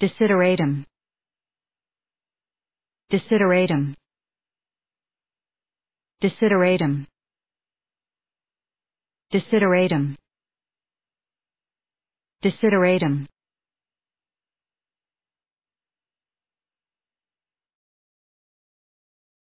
desideratum desideratum desideratum desideratum desideratum